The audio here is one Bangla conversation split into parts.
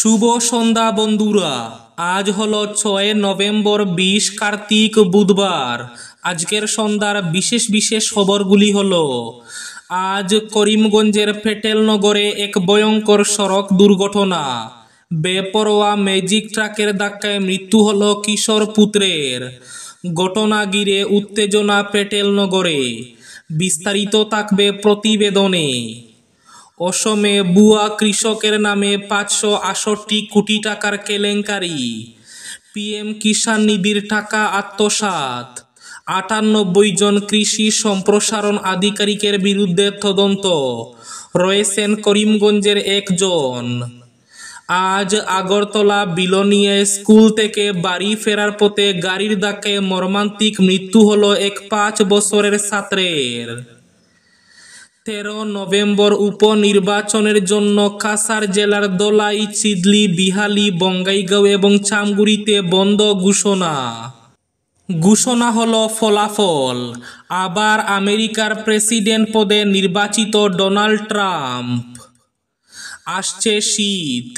শুভ সন্ধ্যা বন্ধুরা আজ হল ছয় নভেম্বর বিশ কার্তিক বুধবার আজকের সন্ধ্যার বিশেষ বিশেষ খবরগুলি হল আজ করিমগঞ্জের ফেটেল নগরে এক ভয়ঙ্কর সড়ক দুর্ঘটনা বেপরোয়া ম্যাজিক ট্রাকের ধাক্কায় মৃত্যু হল কিশোর পুত্রের ঘটনা গিরে উত্তেজনা পেটেল নগরে বিস্তারিত থাকবে প্রতিবেদনে অসমে বুয়া কৃষকের নামে পাঁচশো আষট্টি কোটি টাকার কেলেঙ্কারি পিএম কিষাণ নিধির টাকা আত্মসাত আটানব্বই জন কৃষি সম্প্রসারণ আধিকারিকের বিরুদ্ধে তদন্ত রয়েছেন করিমগঞ্জের একজন আজ আগরতলা বিলনিয়ে স্কুল থেকে বাড়ি ফেরার পথে গাড়ির দাকে মর্মান্তিক মৃত্যু হলো এক পাঁচ বছরের ছাত্রের তেরো নভেম্বর উপনির্বাচনের জন্য কাসার জেলার দোলাই চিদলি বিহালি বঙ্গাইগাঁও এবং চামগুড়িতে বন্ধ ঘোষণা ঘোষণা হল ফলাফল আবার আমেরিকার প্রেসিডেন্ট পদে নির্বাচিত ডোনাল্ড ট্রাম্প আসছে শীত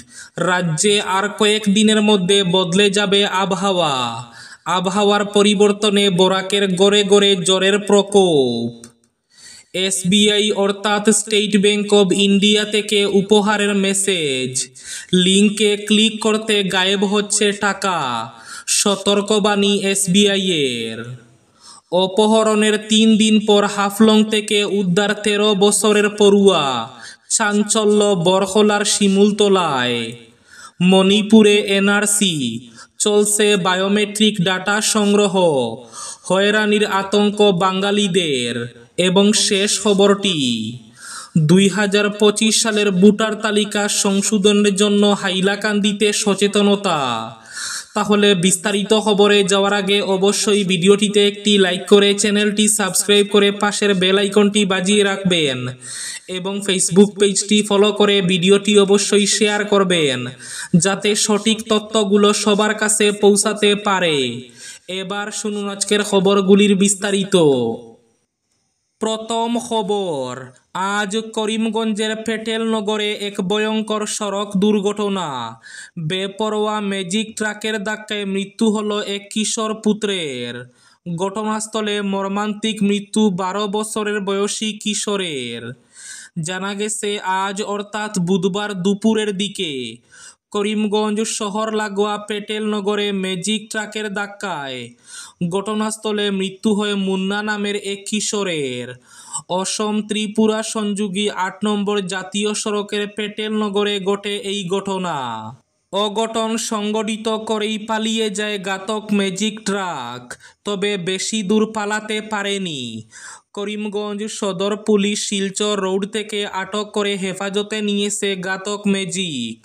রাজ্যে আর কয়েক দিনের মধ্যে বদলে যাবে আবহাওয়া আবহাওয়ার পরিবর্তনে বরাকের গড়ে গড়ে জ্বরের প্রকোপ এসবিআই অর্থাৎ স্টেট ব্যাঙ্ক অব ইন্ডিয়া থেকে উপহারের মেসেজ লিঙ্কে ক্লিক করতে গায়েব হচ্ছে টাকা সতর্কবাণী এসবিআইয়ের অপহরণের তিন দিন পর হাফলং থেকে উদ্ধার তেরো বছরের পড়ুয়া চাঞ্চল্য বরহলার শিমুলতলায় মণিপুরে এনআরসি চলছে বায়োমেট্রিক ডাটা সংগ্রহ হয়রানির আতঙ্ক বাঙালিদের এবং শেষ খবরটি দুই হাজার পঁচিশ সালের ভোটার তালিকা সংশোধনের জন্য হাইলাকান্দিতে সচেতনতা তাহলে বিস্তারিত খবরে যাওয়ার আগে অবশ্যই ভিডিওটিতে একটি লাইক করে চ্যানেলটি সাবস্ক্রাইব করে পাশের বেল আইকনটি বাজিয়ে রাখবেন এবং ফেসবুক পেজটি ফলো করে ভিডিওটি অবশ্যই শেয়ার করবেন যাতে সঠিক তথ্যগুলো সবার কাছে পৌঁছাতে পারে এবার শুনুন আজকের খবরগুলির বিস্তারিত প্রথম খবর আজ করিমগঞ্জের পেটেল নগরে এক ভয়ঙ্কর সড়ক দুর্ঘটনা বেপরোয়া ম্যাজিক ট্রাকের ধাক্কায় মৃত্যু হল এক কিশোর পুত্রের ঘটনাস্থলে মর্মান্তিক মৃত্যু বারো বছরের বয়সী কিশোরের জানা গেছে আজ অর্থাৎ বুধবার দুপুরের দিকে করিমগঞ্জ শহর লাগোয়া পেটেল নগরে ম্যাজিক ট্রাকের ধাক্কায় ঘটনাস্থলে মৃত্যু হয় মুন্না নামের এক কিশোরের অসম ত্রিপুরা সংযোগী আট নম্বর জাতীয় সড়কের পেটেল নগরে ঘটে এই ঘটনা অঘটন সংগঠিত করেই পালিয়ে যায় গাতক ম্যাজিক ট্রাক তবে বেশি দূর পালাতে পারেনি করিমগঞ্জ সদর পুলিশ শিলচর রোড থেকে আটক করে হেফাজতে নিয়েছে গাতক ম্যাজিক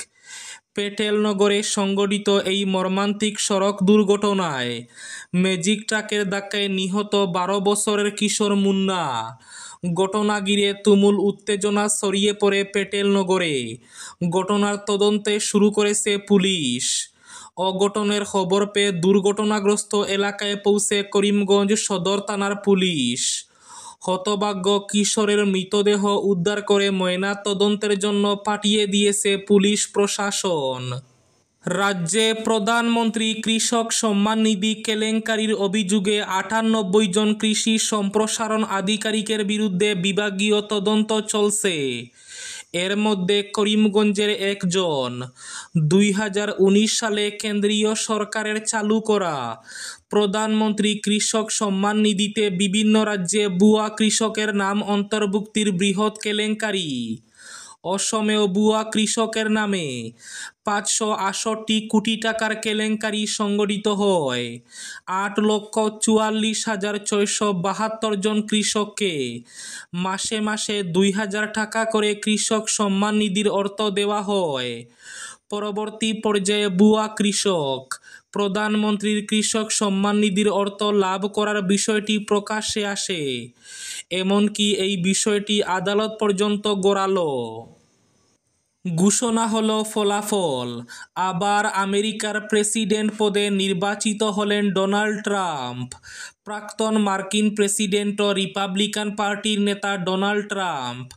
পেটেল নগরে সংগঠিত এই মর্মান্তিক সড়ক দুর্ঘটনায় ম্যাজিক ট্রাকের ধাক্কায় নিহত বারো বছরের কিশোর মুন্না ঘটনা গিরে তুমুল উত্তেজনা ছড়িয়ে পড়ে পেটেল নগরে ঘটনার তদন্তে শুরু করেছে পুলিশ অঘটনের খবর পেয়ে দুর্ঘটনাগ্রস্ত এলাকায় পৌঁছে করিমগঞ্জ সদর থানার পুলিশ হতভাগ্য কিশোরের মৃতদেহ উদ্ধার করে ময়নাতদন্তের জন্য পাঠিয়ে দিয়েছে পুলিশ প্রশাসন রাজ্যে প্রধানমন্ত্রী কৃষক সম্মান নিধি কেলেঙ্কারির অভিযোগে আটানব্বই জন কৃষি সম্প্রসারণ আধিকারিকের বিরুদ্ধে বিভাগীয় তদন্ত চলছে এর মধ্যে করিমগঞ্জের একজন দুই সালে কেন্দ্রীয় সরকারের চালু করা প্রধানমন্ত্রী কৃষক সম্মান নিধিতে বিভিন্ন রাজ্যে বুয়া কৃষকের নাম অন্তর্ভুক্তির বৃহৎ কেলেঙ্কারি অসমেও বুয়া কৃষকের নামে পাঁচশো আষট্টি কোটি টাকার কেলেঙ্কারি সংগঠিত হয় আট লক্ষ চুয়াল্লিশ হাজার ছয়শো বাহাত্তর জন কৃষককে মাসে মাসে দুই হাজার টাকা করে কৃষক সম্মান নিধির অর্থ দেওয়া হয় পরবর্তী পর্যায়ে বুয়া কৃষক প্রধানমন্ত্রীর কৃষক সম্মান নিধির অর্থ লাভ করার বিষয়টি প্রকাশ্যে আসে এমনকি এই বিষয়টি আদালত পর্যন্ত গড়ালো ঘোষণা হল ফলাফল আবার আমেরিকার প্রেসিডেন্ট পদে নির্বাচিত হলেন ডোনাল্ড ট্রাম্প প্রাক্তন মার্কিন প্রেসিডেন্ট ও রিপাবলিকান পার্টির নেতা ডোনাল্ড ট্রাম্প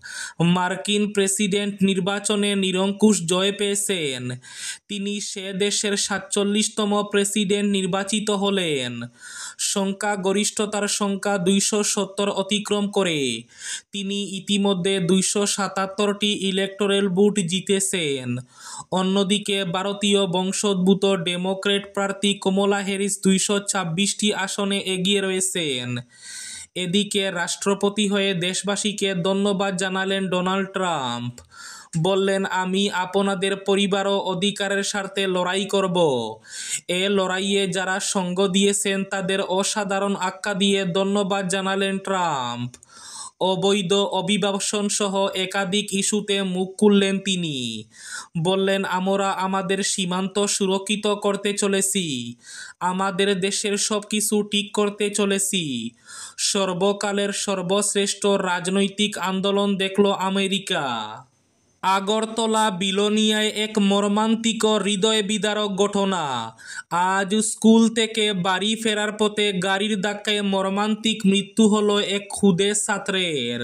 মার্কিন প্রেসিডেন্ট নির্বাচনে নিরঙ্কুশ জয় পেয়েছেন তিনি সে দেশের সাতচল্লিশতম প্রেসিডেন্ট নির্বাচিত হলেন সংখ্যাগরিষ্ঠতার সংখ্যা দুইশো সত্তর অতিক্রম করে তিনি ইতিমধ্যে দুইশো সাতাত্তরটি ইলেকটোরাল বুট জিতেছেন অন্যদিকে ভারতীয় বংশোদ্ভূত ডেমোক্রেট প্রার্থী কমলা হ্যারিস দুইশো ছাব্বিশটি আসনে এগিয়ে রয়েছেন এদিকে রাষ্ট্রপতি হয়ে দেশবাসীকে ধন্যবাদ জানালেন ডোনাল্ড ট্রাম্প বললেন আমি আপনাদের পরিবার ও অধিকারের স্বার্থে লড়াই করব এ লড়াইয়ে যারা সঙ্গ দিয়েছেন তাদের অসাধারণ আখ্যা দিয়ে ধন্যবাদ জানালেন ট্রাম্প অবৈধ অভিবাসন সহ একাধিক ইস্যুতে মুখ খুললেন তিনি বললেন আমরা আমাদের সীমান্ত সুরক্ষিত করতে চলেছি আমাদের দেশের সব কিছু ঠিক করতে চলেছি সর্বকালের সর্বশ্রেষ্ঠ রাজনৈতিক আন্দোলন দেখল আমেরিকা আগরতলা বিলোনিয়ায় এক মর্মান্তিক হৃদয় বিদারক ঘটনা আজ স্কুল থেকে বাড়ি ফেরার পথে গাড়ির ধাক্কায় মর্মান্তিক মৃত্যু হলো এক ক্ষুদে ছাত্রের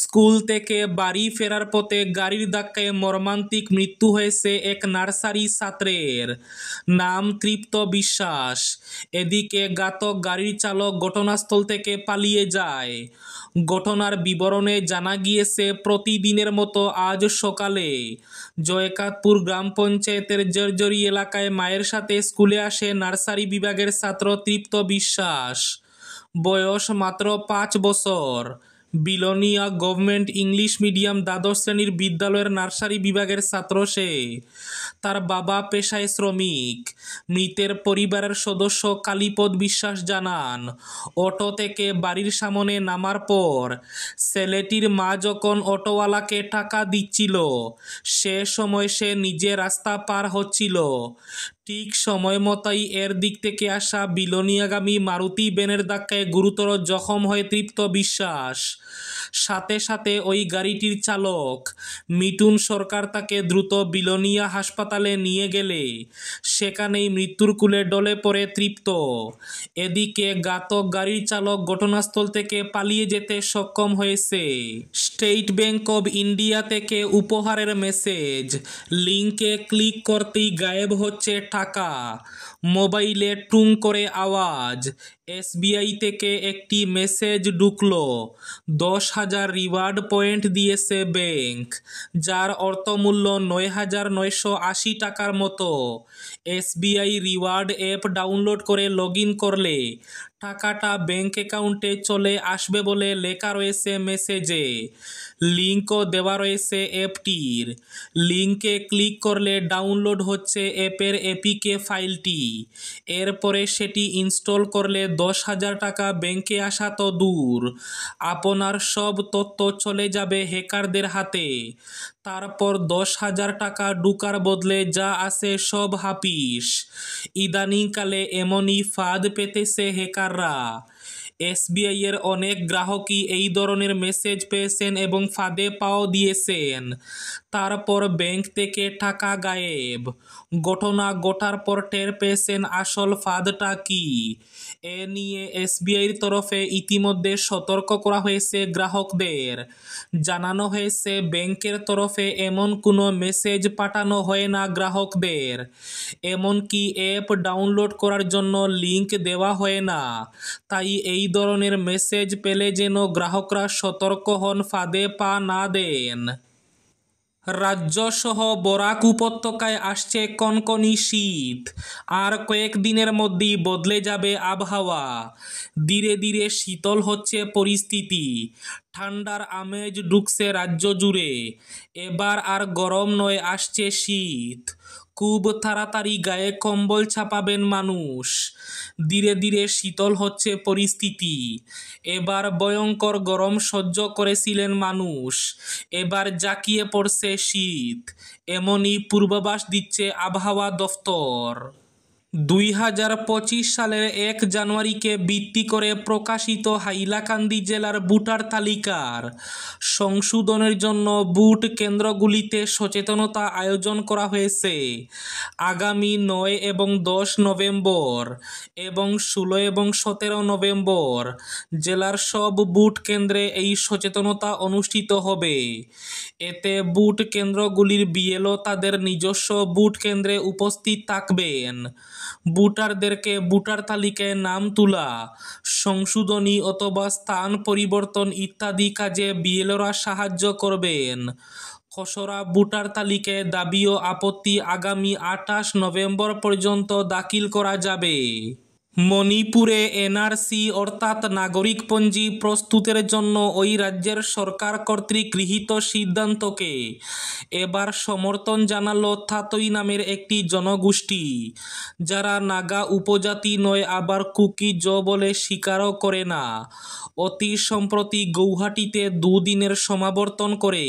স্কুল থেকে বাড়ি ফেরার পথে গাড়ির ধাক্কায় মর্মান্তিক মৃত্যু হয়েছে এক নার্সারি ছাত্রের নাম তৃপ্ত বিশ্বাস এদিকে ঘাতক গাড়ির চালক ঘটনাস্থল থেকে পালিয়ে যায় ঘটনার বিবরণে জানা গিয়েছে প্রতিদিনের মতো আজ সকালে জয়কাতপুর গ্রাম পঞ্চায়েতের জর্জরি এলাকায় মায়ের সাথে স্কুলে আসে নার্সারি বিভাগের ছাত্র তৃপ্ত বিশ্বাস বয়স মাত্র পাঁচ বছর বিলোনিয়া গভর্নমেন্ট ইংলিশ মিডিয়াম দ্বাদশ শ্রেণীর বিদ্যালয়ের নার্সারি বিভাগের ছাত্র সে তার বাবা পেশায় শ্রমিক মৃতের পরিবারের সদস্য কালীপদ বিশ্বাস জানান অটো থেকে বাড়ির সামনে নামার পর ছেলেটির মা যখন অটোওয়ালাকে টাকা দিচ্ছিল সে সময় সে নিজে রাস্তা পার হচ্ছিল ঠিক সময় মতাই এর দিক থেকে আসা বিলনিয়াগামী মারুতি বেনের ধাক্কায় গুরুতর জখম হয়ে তৃপ্ত বিশ্বাস সাথে সাথে ওই গাড়িটির চালক মিটুন সরকার তাকে দ্রুত বিলনিয়া হাসপাতালে নিয়ে গেলে সেখানেই মৃত্যুর কুলে ডলে পড়ে তৃপ্ত এদিকে ঘাতক গাড়ির চালক ঘটনাস্থল থেকে পালিয়ে যেতে সক্ষম হয়েছে স্টেট ব্যাংক অব ইন্ডিয়া থেকে উপহারের মেসেজ লিঙ্কে ক্লিক করতেই গায়েব হচ্ছে টাকা মোবাইলে টুং করে আওয়াজ এসবিআই থেকে একটি মেসেজ ঢুকলো দশ হাজার রিওয়ার্ড পয়েন্ট দিয়েছে ব্যাংক যার অর্থমূল্য নয় হাজার নয়শো আশি টাকার মতো এসবিআই রিওয়ার্ড অ্যাপ ডাউনলোড করে লগ করলে টাকাটা ব্যাঙ্ক অ্যাকাউন্টে চলে আসবে বলে লেখা রয়েছে মেসেজে লিঙ্কও দেওয়া রয়েছে অ্যাপটির লিঙ্কে ক্লিক করলে ডাউনলোড হচ্ছে অ্যাপের এপিকে ফাইলটি এরপরে সেটি ইনস্টল করলে দশ হাজার টাকা ব্যাঙ্কে আসা তো দূর আপনার সব তথ্য চলে যাবে হ্যাকারদের হাতে তারপর দশ হাজার টাকা ডুকার বদলে যা আছে সব হাপিস ইদানিংকালে এমনই ফাঁদ পেতেছে হেকাররা এসবিআই এর অনেক গ্রাহকই এই ধরনের মেসেজ পেয়েছেন এবং ফাঁদে পাও দিয়েছেন তারপর ব্যাংক থেকে টাকা গায়েব ঘটনা গোটার পর টের পেয়েছেন আসল ফাঁদটা কী এ নিয়ে এসবিআইর তরফে ইতিমধ্যে সতর্ক করা হয়েছে গ্রাহকদের জানানো হয়েছে ব্যাংকের তরফে এমন কোনো মেসেজ পাঠানো হয় না গ্রাহকদের এমনকি অ্যাপ ডাউনলোড করার জন্য লিঙ্ক দেওয়া হয় না তাই এই ধরনের মেসেজ পেলে যেন গ্রাহকরা সতর্ক হন ফাঁদে পা না দেন রাজ্যসহ বরাক উপত্যকায় আসছে কনকনি শীত আর কয়েকদিনের মধ্যেই বদলে যাবে আবহাওয়া ধীরে ধীরে শীতল হচ্ছে পরিস্থিতি ঠান্ডার আমেজ ঢুকছে রাজ্য জুড়ে এবার আর গরম নয় আসছে শীত খুব তাড়াতাড়ি গায়ে কম্বল ছাপাবেন মানুষ ধীরে ধীরে শীতল হচ্ছে পরিস্থিতি এবার ভয়ঙ্কর গরম সহ্য করেছিলেন মানুষ এবার জাকিয়ে পড়ছে শীত এমনই পূর্বাভাস দিচ্ছে আবহাওয়া দফতর দুই হাজার পঁচিশ সালের এক জানুয়ারিকে ভিত্তি করে প্রকাশিত হাইলাকান্দি জেলার বুটার তালিকার সংশোধনের জন্য বুট কেন্দ্রগুলিতে সচেতনতা আয়োজন করা হয়েছে আগামী নয় এবং দশ নভেম্বর এবং ষোলো এবং সতেরো নভেম্বর জেলার সব বুট কেন্দ্রে এই সচেতনতা অনুষ্ঠিত হবে এতে বুট কেন্দ্রগুলির বিএলও তাদের নিজস্ব বুট কেন্দ্রে উপস্থিত থাকবেন ভোটারদেরকে ভোটার তালিকায় নাম তোলা, সংশোধনী অথবা স্থান পরিবর্তন ইত্যাদি কাজে বিএলরা সাহায্য করবেন। খসড়া ভোটার তালিকায় দাবি ও আপত্তি আগামী আটাশ নভেম্বর পর্যন্ত দাখিল করা যাবে। মণিপুরে এনআরসি অর্থাৎ নাগরিকপঞ্জি প্রস্তুতের জন্য ওই রাজ্যের সরকার কর্তৃক গৃহীত সিদ্ধান্তকে এবার সমর্থন জানালো থাতই নামের একটি জনগোষ্ঠী যারা নাগা উপজাতি নয় আবার কুকি জ বলে স্বীকারও করে না অতি সম্প্রতি গৌহাটিতে দুদিনের সমাবর্তন করে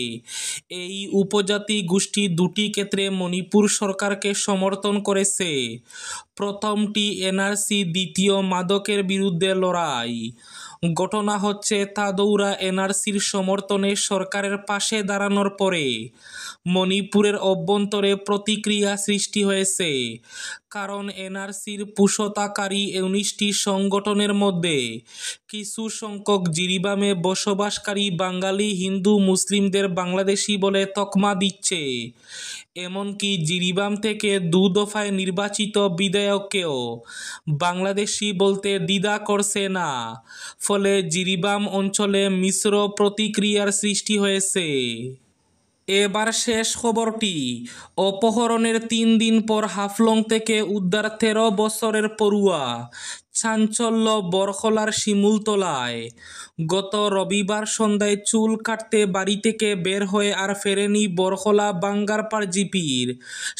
এই উপজাতি গোষ্ঠী দুটি ক্ষেত্রে মণিপুর সরকারকে সমর্থন করেছে প্রথমটি এনআরসি দ্বিতীয় মাদকের বিরুদ্ধে লড়াই ঘটনা হচ্ছে তাদৌরা এনআরসির সমর্থনে সরকারের পাশে দাঁড়ানোর পরে মণিপুরের অভ্যন্তরে প্রতিক্রিয়া সৃষ্টি হয়েছে কারণ এনআরসির পুষতাকারী উনিশটি সংগঠনের মধ্যে কিছু সংখ্যক জিরিবামে বসবাসকারী বাঙালি হিন্দু মুসলিমদের বাংলাদেশি বলে তকমা দিচ্ছে এমনকি জিরিবাম থেকে দু দফায় নির্বাচিত বিধায়ককেও বাংলাদেশি বলতে দ্বিধা করছে না ফলে জিরিবাম অঞ্চলে মিশ্র প্রতিক্রিয়ার সৃষ্টি হয়েছে এবার শেষ খবরটি অপহরণের তিন দিন পর হাফলং থেকে উদ্ধার তেরো বছরের পড়ুয়া চাঞ্চল্য বরখলার শিমুলতলায় গত রবিবার সন্ধ্যায় চুল কাটতে বাড়ি থেকে বের হয়ে আর ফেরেনি বরখলা বাঙ্গারপাড় জিপির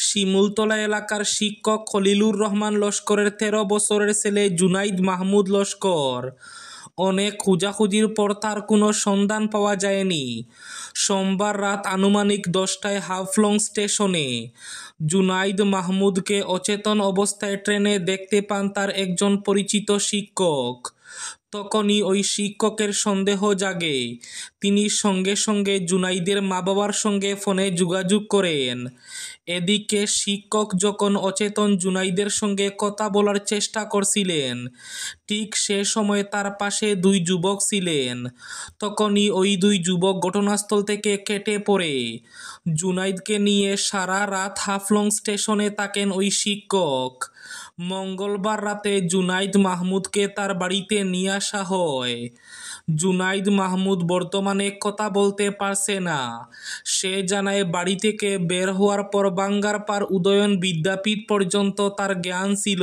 শিমুলতলা এলাকার শিক্ষক খলিলুর রহমান লস্করের তেরো বছরের ছেলে জুনাইদ মাহমুদ লস্কর অনেক খোঁজাখুঁজির পর তার কোনো সন্ধান পাওয়া যায়নি সোমবার রাত আনুমানিক দশটায় হাফলং স্টেশনে জুনাইদ মাহমুদকে অচেতন অবস্থায় ট্রেনে দেখতে পান তার একজন পরিচিত শিক্ষক তখনই ওই শিক্ষকের সন্দেহ জাগে তিনি সঙ্গে সঙ্গে জুনাইদের মা বাবার সঙ্গে ফোনে যোগাযোগ করেন এদিকে শিক্ষক যখন অচেতন জুনাইদের সঙ্গে কথা বলার চেষ্টা করছিলেন ঠিক সে সময় তার পাশে দুই যুবক ছিলেন তখনই ওই দুই যুবক ঘটনাস্থল থেকে কেটে পড়ে জুনাইদকে নিয়ে সারা রাত হাফলং স্টেশনে থাকেন ওই শিক্ষক মঙ্গলবার রাতে জুনাইদ মাহমুদকে তার বাড়িতে নিয়ে আসা হয় জুনাইদ মাহমুদ বর্তমানে কথা বলতে পারছে না সে জানায় বাড়ি থেকে বের হওয়ার পর বাঙ্গারপার উদয়ন বিদ্যাপীঠ পর্যন্ত তার জ্ঞান ছিল